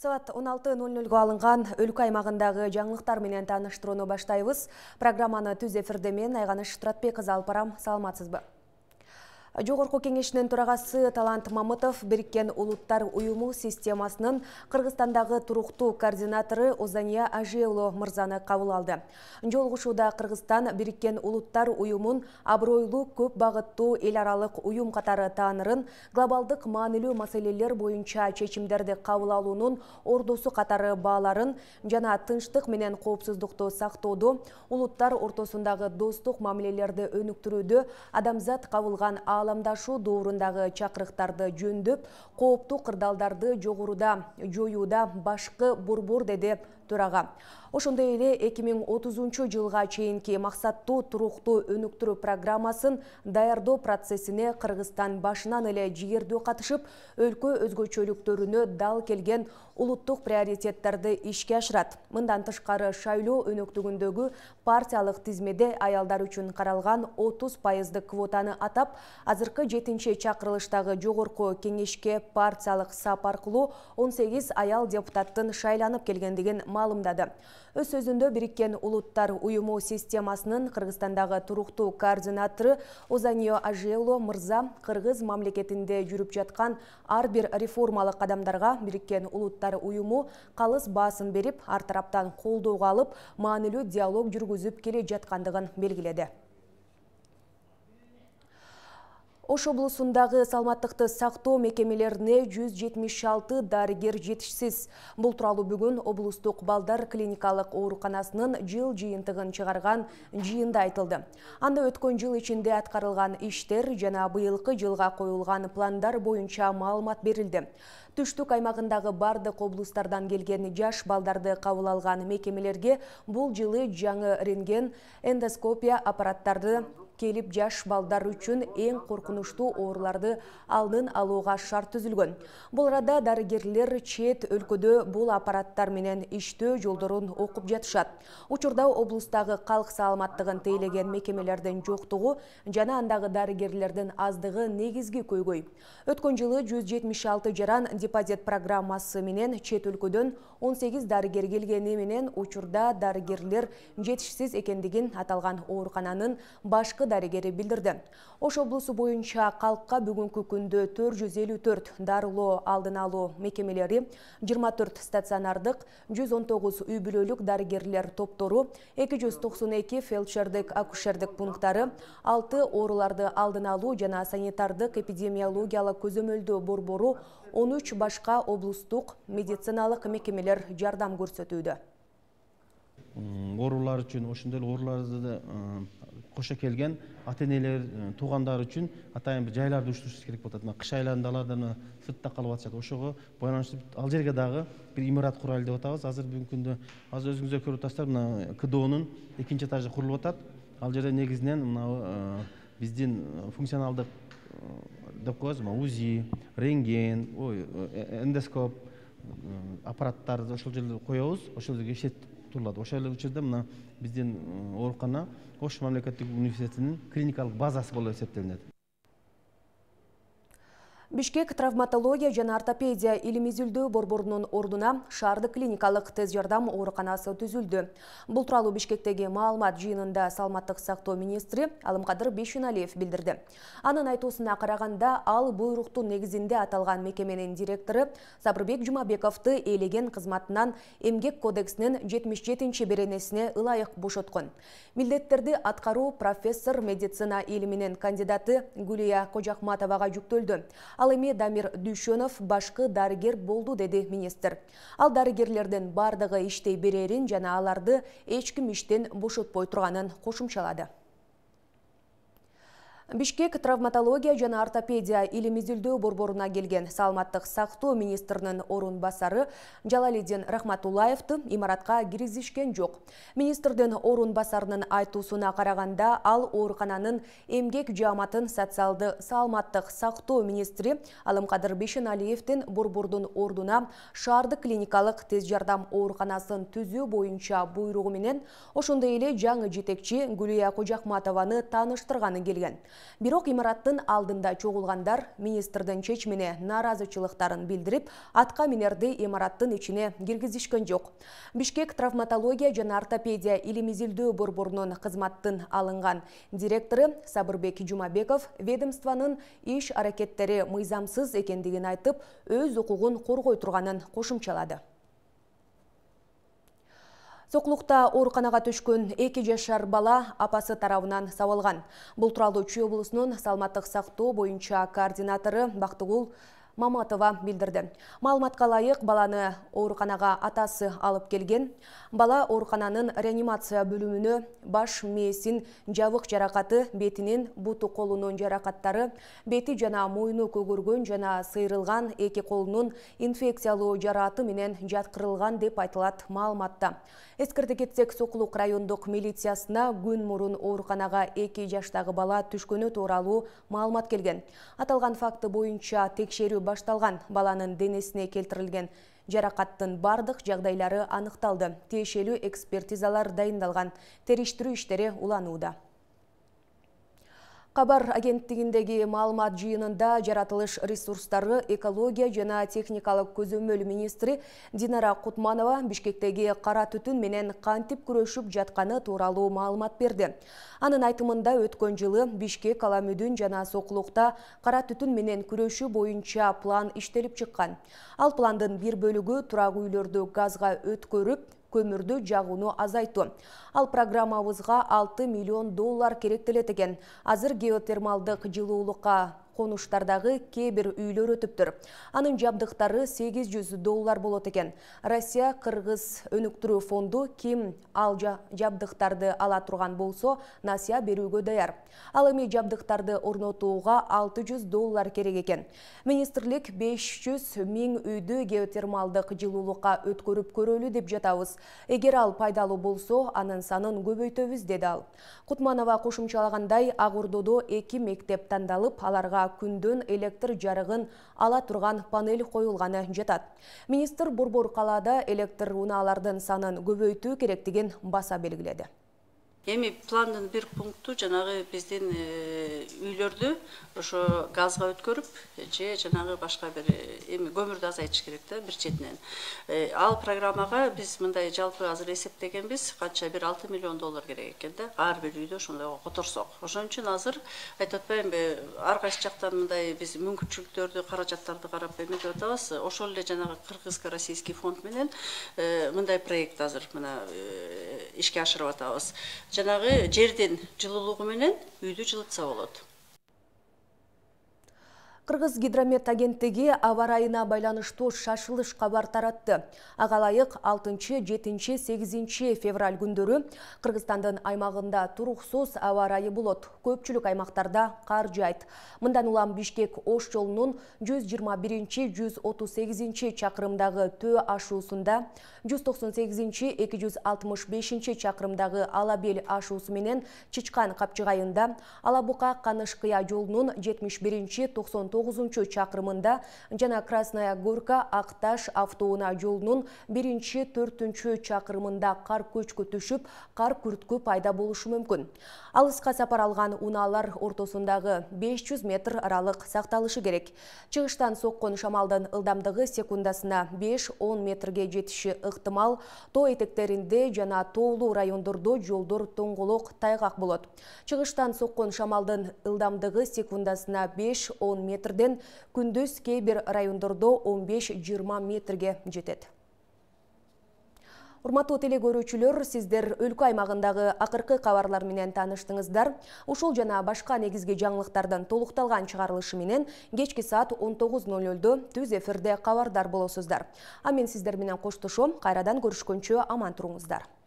Саат 16.00-ге алынған өлкі аймағындағы жаңлықтар менен таныштыруыны баштайбыз. Программаны түз эфирде мен Айғаныш Тұратбекқызы қыз барам. Саламатсыз ба? жогорку кеңешинин төрагасы талант мамытов бириккен улуттар уюму системасынын кыргызстандагы туруктуу координатору озания аже мырзаны кабыл алды жолугушууда кыргызстан бириккен улуттар уюмун абройлуу көп багыттуу эл аралык уюм катары таанырын глобалдык маанилүү маселелер боюнча чечимдерди кабыл алуунун ордусу катары бааларын жана тынчтык менен коопсуздукту сактоодо улуттар ортосундагы достук мамилелерди өнүктүрүүдө адамзат кабылган ааламдашуу доорундагы чакырыктарды жөндөп кооптуу кырдаалдарды жогоруда жоюуда башкы борбор деди төрага ошондой эле 2030 миң отузунчу жылга чейинки максаттуу туруктуу өнүктүрүү программасын даярдоо процессине кыргызстан башынан эле жигердүү катышып өлкө өзгөчөлүктөрүнө дал келген улуттук приоритеттерди ишке ашырат мындан тышкары шайлоо өнөктүгүндөгү партиялык тизмеде аялдар үчүн каралган 30 пайыздык квотаны атап азыркы 7 чакырылыштагы жогорку кеңешке партиялык сап аркылуу 18 аял депутаттын шайланып келгендигин маалымдады өз сөзүндө бириккен улуттар уюму системасынын кыргызстандагы туруктуу координатору Озанио ажело мырза кыргыз мамлекетинде жүріп жатқан ар бир реформалык кадамдарга бириккен улуттар уюму калыс баасын берип ар тараптан колдоого алып маанилүү диалог жүргүзүп келе жаткандыгын белгиледи Ош облысындағы салматтықты сақтау мекемелеріне 176 дәрігер жетішсіз. Бұл тұралы бүгін облыстық балдар клиникалық оруқанасының жыл жиынтығын шығарған жиында айтылды. Анда өткен жыл ішінде атқарылған іштер жана бұйылқы жылға қойылған пландар бойынша маалымат берілді. Түштік аймағындағы барды облыстардан келген жаш балдарды қауыл алған мекемелерге бұл жылы жаңы рентген эндоскопия аппараттарды келіп жаш балдар үшін эң коркунучтуу ооруларды алдын алуға шарт түзілген бұл арада дарыгерлер чет өлкөдө бул аппараттар менен иштөө жолдорун окуп жатышат учурда облустагы калк саламаттыгын тейлеген мекемелердин жоктугу жана андагы дарыгерлердин аздыгы негизги көйгөй өткөн жылы 176 жаран депозит программасы менен чет өлкөдөн 18 дарыгер келгени менен учурда дарыгерлер жетишсиз экендигин аталган оорукананын башкы дарыгери билдирди ош облусу боюнча калкка бүгүнкү күндө төрт жүз элүү төрт дарылоо алдын алуу мекемелери жыйырма төрт стационардык жүз он тогуз үй бүлөлүк дарыгерлер топтору эки жүз токсон эки фельдшердик акушердик пункттары алты ооруларды алдын алуу жана санитардык эпидемиологиялык көзөмөлдөө борбору он үч башка облустук медициналык мекемелер жардам көрсөтүүдө оорулар үчүн ошондой эле ооруларды қоша келген ата энелер туугандар үчүн атайын бир жайларды уюштуруш керек болуп атат мына кыш айларында алар да сыртта калып атышат ошого байланыштуу ал жерге дагы бир имарат курайлы деп атабыз азыр бүгүнкү күндө азыр өзүңүздөр көрүп атасыздар мына кдонун экинчи этажы курулуп атат ал жерде негизинен мына биздин функционалдык деп коебуз мына узи рентген ой эндоскоп аппараттарды ошол жерге коебуз ошол жерге иштетип тұрылады ошол эле учурда мына биздин оорукана ош мамлекеттик университетинин клиникалык базасы болуп эсептелинет Бишкек травматология және ортопедия илимизүлдүү борборунун ордуна шаардык клиникалык тез жардам ооруканасы түзүлдү. Бул тууралуу Бишкектеги маалымат жыйынында саламаттык сактоо министри Алымкадыр Бешиналиев билдирди. Анын айтусына караганда, ал буйруктун негизинде аталған мекеменен директору Сабырбек Жумабековты елеген қызматынан Эмгек кодексинин 77-беренесине ылайык бошоткон. Милдеттерди аткаруу профессор медицина илиминин кандидаты Гүлия Кожакматовага жүктөлдү ал эми дамир дүйшөнов башкы дарыгер болду деди министр ал дарыгерлердин бардыгы иштей берерин жана аларды эч ким иштен бошотпой турганын кошумчалады бишкек травматология жана ортопедия илим изилдөө борборуна келген саламаттык сактоо министринин орун басары жалалидин рахматуллаевди имаратка киргизишкен жок министрдин орун басарынын айтуусуна караганда ал оорукананын эмгек жааматын социалды саламаттык сактоо министри алымкадыр бейшеналиевдин борбордун ордуна шаардык клиникалык тез жардам ооруканасын түзүү боюнча буйругу менен ошондой эле жаңы жетекчи гүлия кожахматованы тааныштырганы келген бирок имараттын алдында чогулгандар министрдин чечимине нааразычылыктарын билдирип атка минерди имараттын ичине киргизишкен жок бишкек травматология жана ортопедия илим изилдөө борборунун кызматтын алынган директору сабырбек жумабеков ведомствонун иш аракеттери мыйзамсыз экендигин айтып өз укугун коргой турганын кошумчалады соклукта ооруканага түшкөн эки жашар бала апасы тарабынан сабылган бул тууралуу чүй облусунун саламаттык сактоо боюнча координатору бактыгул маматова билдирди маалыматка ылайык баланы ооруканага атасы алып келген бала оорукананын реанимация бөлүмүнө баш мээсин жабык жаракаты бетинин буту колунун жаракаттары бети жана мойну көгөргөн жана сыйрылган эки колунун инфекциялуу жараты менен жаткырылган деп айтылат маалыматта эскерте кетсек сокулук райондук милициясына күн мурун ооруканага эки жаштагы бала түшкөнү тууралуу маалымат келген аталган факты боюнча текшерүү башталған баланың денесіне келтірілген жарақаттың бардық жағдайлары анықталды тиешелүү экспертизалар дайындалған териштирүү иштери уланууда кабар агенттигиндеги маалымат жыйынында жаратылыш ресурстары экология жана техникалык көзөмөл министри динара кутманова бишкектеги кара түтүн менен кантип күрөшүп жатканы тууралуу маалымат берди анын айтымында өткөн жылы бишкек аламүдүн жана сокулукта кара түтүн менен күрөшүү боюнча план иштелип чыккан ал пландын бир бөлүгү турак үйлөрдү газга өткөрүп көмірді жағуны азайту. Ал программауызға 6 миллион доллар керектілетіген. Азыр геотермалдық жылулыққа конуштардагы кээ бир үйлөр өтүптүр анын жабдыктары сегиз жүз доллар болот экен россия кыргыз өнүктүрүү фонду ким ал жабдыктарды ала турган болсо насыя берүүгө даяр ал эми жабдыктарды орнотууга алты жүз доллар керек экен министрлик беш жүз миң үйдү геотермалдык жылуулукка өткөрүп көрөлү деп жатабыз эгер ал пайдалуу болсо анын санын көбөйтөбүз деди ал кутманова кошумчалагандай ак ордодо эки мектеп тандалып аларга күндөн электр жарығын ала тұрған панель қойылғаны жетат. Министр Борбор қалада электр унаалардын санын көбөйтүү керектигин баса белгіледі эми пландын бир пункту жанагы биздин э, үйлөрдү ошо газга өткөрүп же жанагы башка бир э, эми көмүрдү азайтыш керек да бир четинен э, ал программага биз мындай жалпы азыр эсептегенбиз канча бир алты миллион доллар керек экен да ар бир үйдө ошондойго которсок ошон үчүн азыр айтып атпаймынбы ар кайсы жактан мындай биз мүмкүнчүлүктөрдү каражаттарды карап эметип атабыз ошол эле жанагы кыргызско российский фонд менен мындай проект азыр мына ишке ашырып атабыз жанагы жердин жылуулугу менен үйдү жылытса болот кыргыз гидромет агенттиги аба ырайына байланыштуу шашылыш кабар таратты ага ылайык алтынчы жетинчи сегизинчи февраль күндөрү кыргызстандын аймагында туруксуз аба ырайы болот көпчүлүк аймактарда кар жаайт мындан улам бишкек ош жолунун жүз жыйырма биринчи жүз отуз сегизинчи чакырымдагы төө ашуусунда жүз токсон сегизинчи эки жүз алтымыш бешинчи чакырымдагы ала бел ашуусу менен чычкан капчыгайында ала бука каныш кыя жолунун жетимиш биринчи токсон тогузу тогузунчу чакырымында жана красная горка ак таш автоунаа жолунун биринчи төртүнчү чакырымында кар көчкү түшүп кар күрткү пайда болушу мүмкүн алыска сапар алган унаалар ортосундагы беш жүз метр аралык сакталышы керек чыгыштан соккон шамалдын ылдамдыгы секундасына беш он метрге жетиши ыктымал тоо этектеринде жана тоолуу райондордо жолдор тоңголок тайгак болот чыгыштан соккон шамалдын ылдамдыгы секундасына беш он метр метрден күндүз кээ бир райондордо он беш жыйырма метрге жетет урматтуу теле көрүүчүлөр сиздер өлкө аймагындагы акыркы кабарлар менен тааныштыңыздар ушул жана башка негизги жаңылыктардын толукталган чыгарылышы менен кечки саат он тогуз ноль нолдо түз эфирде кабардар болосуздар а мен сиздер менен коштошом кайрадан көрүшкөнчө аман туруңуздар